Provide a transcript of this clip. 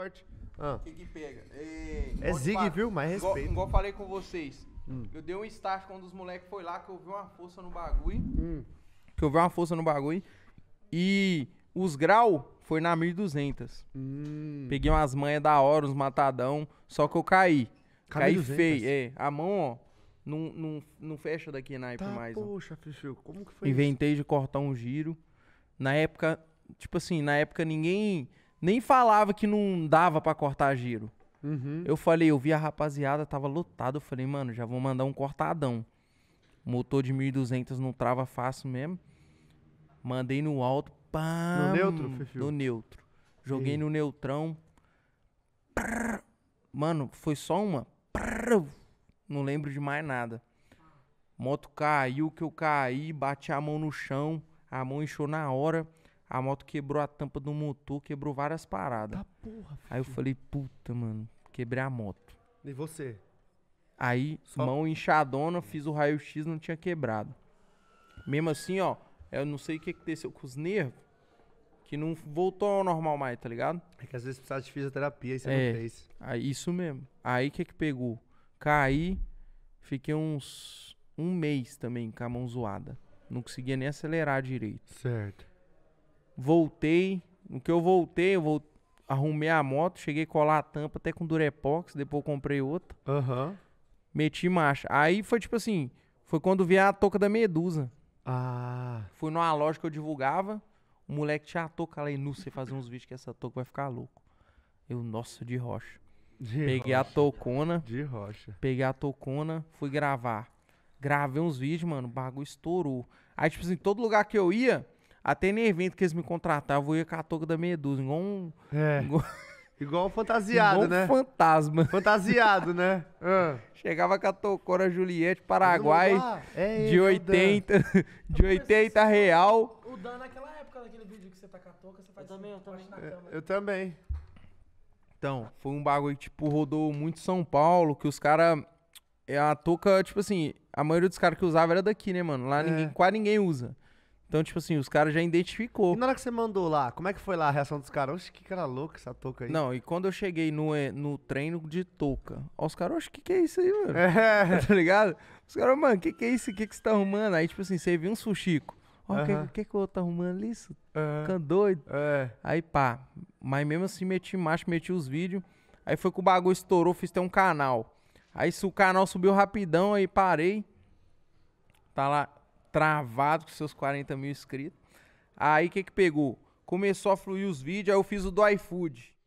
forte. Ah. O que, que pega? é zig, viu? mas respeito. Igual, igual falei com vocês. Hum. Eu dei um start quando os moleques foi lá, que eu vi uma força no bagulho. Hum. Que eu vi uma força no bagulho. E os grau foi na 1200. Hum. Peguei umas manhas da hora, uns matadão. Só que eu caí. Caí 200. feio. É, a mão, ó, não, não fecha daqui na época tá, mais. Poxa, fechou. Como que foi Inventei isso? de cortar um giro. Na época, tipo assim, na época ninguém nem falava que não dava para cortar giro. Uhum. Eu falei, eu vi a rapaziada, tava lotado. Eu falei, mano, já vou mandar um cortadão. Motor de 1200 não trava fácil mesmo. Mandei no alto, Pam, No neutro, Fifiu? No neutro. Joguei Sim. no neutrão. Prrr, mano, foi só uma. Prrr, não lembro de mais nada. Moto caiu, que eu caí, bati a mão no chão. A mão inchou na hora. A moto quebrou a tampa do motor, quebrou várias paradas. Tá porra, filho. Aí eu falei, puta, mano, quebrei a moto. E você? Aí, Só... mão inchadona, fiz o raio-x, não tinha quebrado. Mesmo assim, ó, eu não sei o que aconteceu com os nervos, que não voltou ao normal mais, tá ligado? É que às vezes precisava de fisioterapia isso você é, não fez. Aí, isso mesmo. Aí, o que que pegou? Caí, fiquei uns um mês também com a mão zoada. Não conseguia nem acelerar direito. Certo. Voltei. No que eu voltei, eu voltei, arrumei a moto, cheguei a colar a tampa até com Durepox, depois comprei outra. Aham. Uhum. Meti marcha. Aí foi tipo assim, foi quando vi a touca da Medusa. Ah. Fui numa loja que eu divulgava, o moleque tinha a touca lá e não sei fazer uns vídeos que essa touca vai ficar louco. Eu, nossa, de rocha. De peguei rocha. a toucona. De rocha. Peguei a toucona, fui gravar. Gravei uns vídeos, mano, o bagulho estourou. Aí, tipo assim, todo lugar que eu ia, até no evento que eles me contratavam, eu ia com a touca da Medusa, igual um. É. Igual... Igual fantasiado, Igual né? fantasma. Fantasiado, né? Ah. Chegava com a Tocora Juliette, Paraguai, é de, 80, é de 80 real. O Dan naquela época, naquele vídeo que você tá com a touca, você faz eu também, eu também. na é, cama. Eu, eu também. Então, foi um bagulho que, tipo, rodou muito São Paulo, que os caras... É, a touca, tipo assim, a maioria dos caras que usava era daqui, né, mano? Lá ninguém, quase ninguém usa. Então, tipo assim, os caras já identificou. E na hora que você mandou lá, como é que foi lá a reação dos caras? Oxe, que cara louco essa touca aí. Não, e quando eu cheguei no, eh, no treino de touca, ó, os caras, oxe, que que é isso aí, mano? É. Tá ligado? Os caras, mano, que que é isso? O que que você tá arrumando? Aí, tipo assim, você viu um sushico. Ó, o que, que que eu tô arrumando isso? Uhum. Ficando doido. É. Aí, pá. Mas mesmo assim, meti macho, meti os vídeos. Aí foi que o bagulho estourou, fiz ter um canal. Aí o canal subiu rapidão, aí parei. Tá lá, travado com seus 40 mil inscritos. Aí o que que pegou? Começou a fluir os vídeos, aí eu fiz o do iFood.